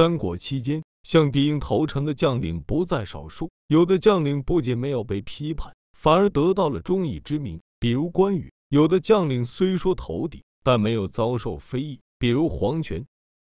三国期间，向敌营投诚的将领不在少数，有的将领不仅没有被批判，反而得到了忠义之名，比如关羽；有的将领虽说投敌，但没有遭受非议，比如黄权。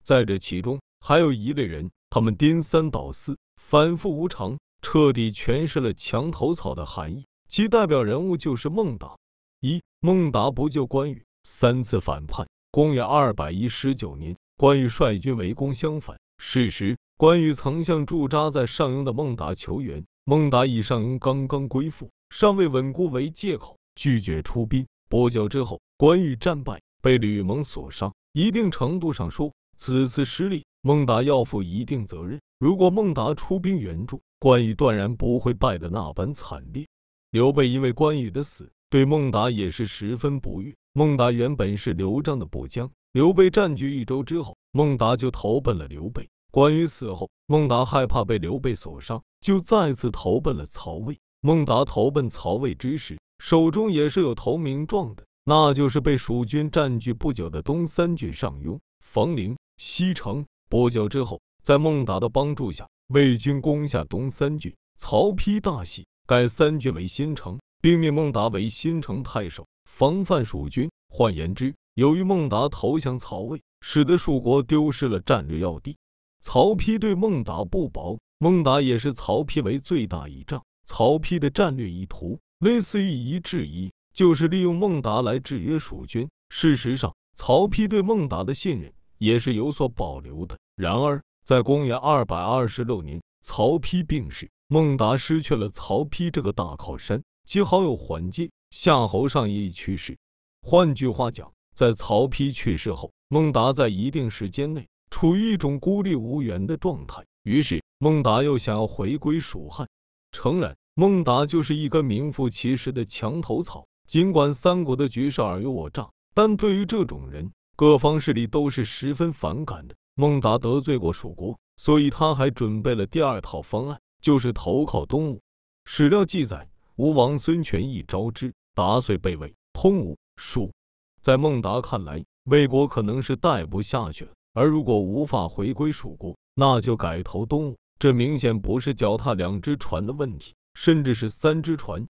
在这其中，还有一类人，他们颠三倒四，反复无常，彻底诠释了墙头草的含义。其代表人物就是孟达。一、孟达不救关羽，三次反叛。公元二百一十九年，关羽率军围攻襄樊。事实，关羽曾向驻扎在上庸的孟达求援，孟达以上庸刚刚归附，尚未稳固为借口，拒绝出兵。不久之后，关羽战败，被吕蒙所杀。一定程度上说，此次失利，孟达要负一定责任。如果孟达出兵援助，关羽断然不会败得那般惨烈。刘备因为关羽的死，对孟达也是十分不悦。孟达原本是刘璋的部将。刘备占据益州之后，孟达就投奔了刘备。关羽死后，孟达害怕被刘备所杀，就再次投奔了曹魏。孟达投奔曹魏之时，手中也是有投名状的，那就是被蜀军占据不久的东三郡上庸、房陵、西城。不久之后，在孟达的帮助下，魏军攻下东三郡，曹丕大喜，改三郡为新城，并命孟达为新城太守，防范蜀军。换言之，由于孟达投降曹魏，使得蜀国丢失了战略要地。曹丕对孟达不薄，孟达也是曹丕为最大倚仗。曹丕的战略意图类似于一制一，就是利用孟达来制约蜀军。事实上，曹丕对孟达的信任也是有所保留的。然而，在公元二百二十六年，曹丕病逝，孟达失去了曹丕这个大靠山，其好友桓阶、夏侯尚也已去世。换句话讲，在曹丕去世后，孟达在一定时间内处于一种孤立无援的状态，于是孟达又想要回归蜀汉。诚然，孟达就是一根名副其实的墙头草。尽管三国的局势尔虞我诈，但对于这种人，各方势力都是十分反感的。孟达得罪过蜀国，所以他还准备了第二套方案，就是投靠东吴。史料记载，吴王孙权一招之，达遂被魏，通吴，蜀。在孟达看来，魏国可能是待不下去了，而如果无法回归蜀国，那就改投东吴。这明显不是脚踏两只船的问题，甚至是三只船。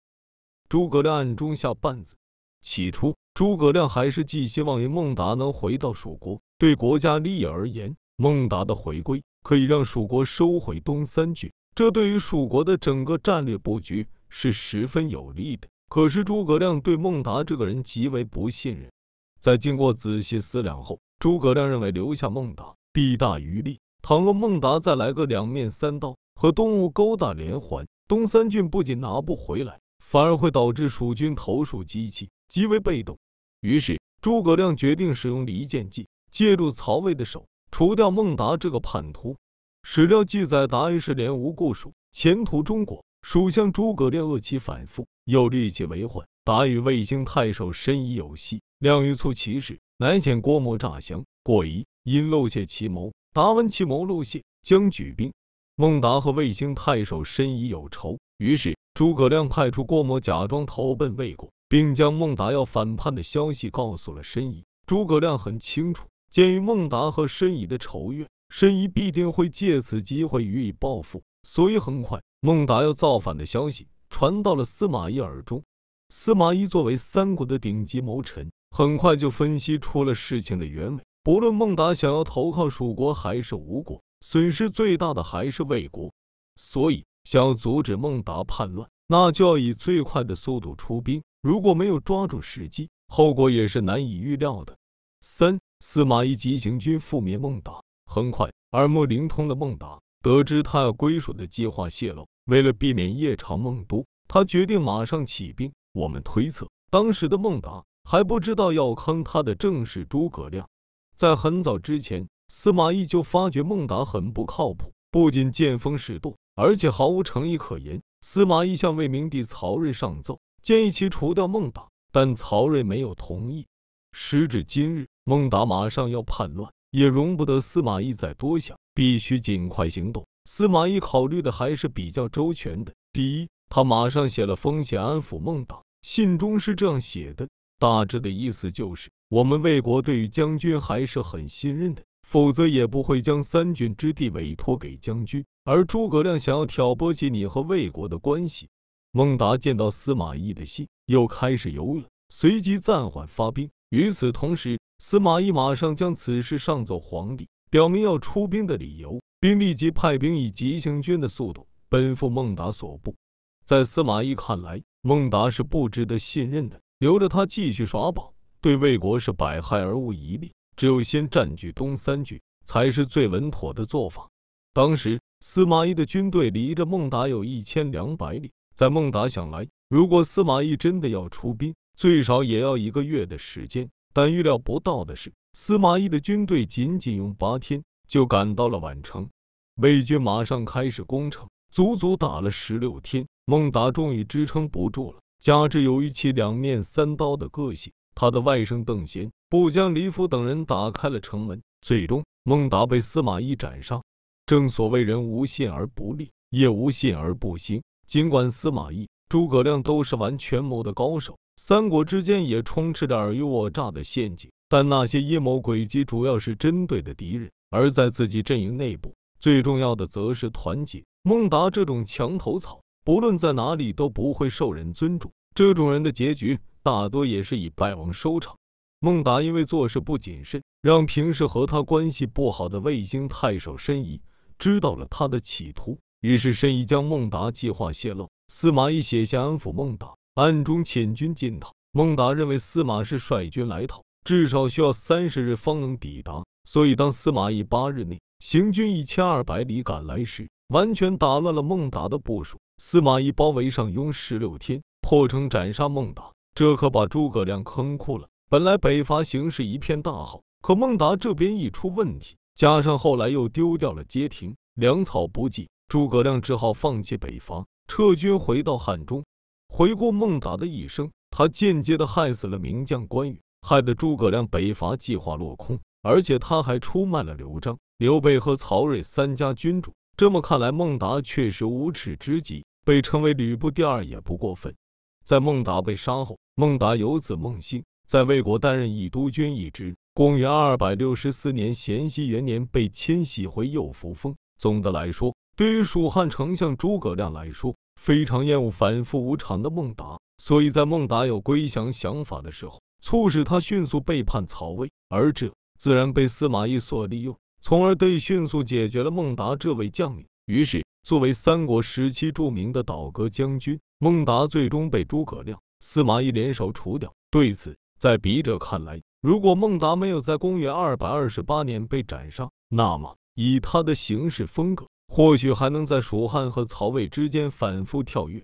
诸葛亮暗中下绊子。起初，诸葛亮还是寄希望于孟达能回到蜀国。对国家利益而言，孟达的回归可以让蜀国收回东三郡，这对于蜀国的整个战略布局是十分有利的。可是，诸葛亮对孟达这个人极为不信任。在经过仔细思量后，诸葛亮认为留下孟达弊大于利。倘若孟达再来个两面三刀，和东吴勾搭连环，东三郡不仅拿不回来，反而会导致蜀军投鼠忌器，极为被动。于是，诸葛亮决定使用离间计，借助曹魏的手除掉孟达这个叛徒。史料记载，达于是连无故蜀，前途中国，蜀相诸葛亮恶其反复，又立其为患，达与魏兴太守深以有隙。亮欲促其事，乃遣郭沫诈降。过疑，因漏泄其谋，达闻其谋漏泄，将举兵。孟达和卫青太守申仪有仇，于是诸葛亮派出郭沫假装投奔魏国，并将孟达要反叛的消息告诉了申仪。诸葛亮很清楚，鉴于孟达和申仪的仇怨，申仪必定会借此机会予以报复，所以很快孟达要造反的消息传到了司马懿耳中。司马懿作为三国的顶级谋臣。很快就分析出了事情的原委。不论孟达想要投靠蜀国还是吴国，损失最大的还是魏国。所以，想要阻止孟达叛乱，那就要以最快的速度出兵。如果没有抓住时机，后果也是难以预料的。三司马懿急行军覆灭孟达。很快，耳目灵通的孟达得知他要归属的计划泄露，为了避免夜长梦多，他决定马上起兵。我们推测，当时的孟达。还不知道要坑他的正是诸葛亮。在很早之前，司马懿就发觉孟达很不靠谱，不仅见风使舵，而且毫无诚意可言。司马懿向魏明帝曹睿上奏，建议其除掉孟达，但曹睿没有同意。时至今日，孟达马上要叛乱，也容不得司马懿再多想，必须尽快行动。司马懿考虑的还是比较周全的。第一，他马上写了封信安抚孟达，信中是这样写的。大致的意思就是，我们魏国对于将军还是很信任的，否则也不会将三郡之地委托给将军。而诸葛亮想要挑拨起你和魏国的关系。孟达见到司马懿的信，又开始犹豫，随即暂缓发兵。与此同时，司马懿马上将此事上奏皇帝，表明要出兵的理由，并立即派兵以急行军的速度奔赴孟达所部。在司马懿看来，孟达是不值得信任的。留着他继续耍宝，对魏国是百害而无一利。只有先占据东三郡，才是最稳妥的做法。当时司马懿的军队离着孟达有一千两百里，在孟达想来，如果司马懿真的要出兵，最少也要一个月的时间。但预料不到的是，司马懿的军队仅仅用八天就赶到了宛城，魏军马上开始攻城，足足打了十六天，孟达终于支撑不住了。加之由于其两面三刀的个性，他的外甥邓贤不将李辅等人打开了城门，最终孟达被司马懿斩杀。正所谓人无信而不立，业无信而不兴。尽管司马懿、诸葛亮都是玩权谋的高手，三国之间也充斥着尔虞我诈的陷阱，但那些阴谋诡计主要是针对的敌人，而在自己阵营内部，最重要的则是团结。孟达这种墙头草。不论在哪里都不会受人尊重，这种人的结局大多也是以败亡收场。孟达因为做事不谨慎，让平时和他关系不好的卫星太守申仪知道了他的企图，于是申仪将孟达计划泄露。司马懿写下安抚孟达，暗中遣军进讨。孟达认为司马氏率军来讨，至少需要三十日方能抵达，所以当司马懿八日内行军一千二百里赶来时，完全打乱了孟达的部署，司马懿包围上庸十六天，破城斩杀孟达，这可把诸葛亮坑哭了。本来北伐形势一片大好，可孟达这边一出问题，加上后来又丢掉了街亭，粮草不济，诸葛亮只好放弃北伐，撤军回到汉中。回顾孟达的一生，他间接的害死了名将关羽，害得诸葛亮北伐计划落空，而且他还出卖了刘璋、刘备和曹睿三家君主。这么看来，孟达确实无耻之极，被称为吕布第二也不过分。在孟达被杀后，孟达有子孟兴，在魏国担任益都军一职。公元二百六十四年，咸熙元年，被迁徙回右扶风。总的来说，对于蜀汉丞相诸葛亮来说，非常厌恶反复无常的孟达，所以在孟达有归降想法的时候，促使他迅速背叛曹魏，而这自然被司马懿所利用。从而得以迅速解决了孟达这位将领。于是，作为三国时期著名的倒戈将军，孟达最终被诸葛亮、司马懿联手除掉。对此，在笔者看来，如果孟达没有在公元二百二十八年被斩杀，那么以他的行事风格，或许还能在蜀汉和曹魏之间反复跳跃。